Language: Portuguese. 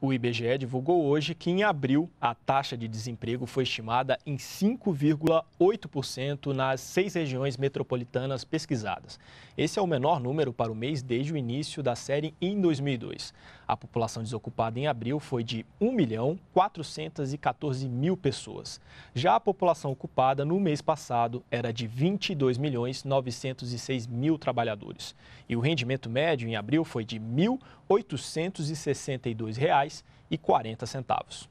O IBGE divulgou hoje que em abril a taxa de desemprego foi estimada em 5,8% nas seis regiões metropolitanas pesquisadas. Esse é o menor número para o mês desde o início da série em 2002. A população desocupada em abril foi de 1 milhão 414 mil pessoas. Já a população ocupada no mês passado era de 22 milhões 906 mil trabalhadores. E o rendimento médio em abril foi de R$ 1.862. R$ 2,40.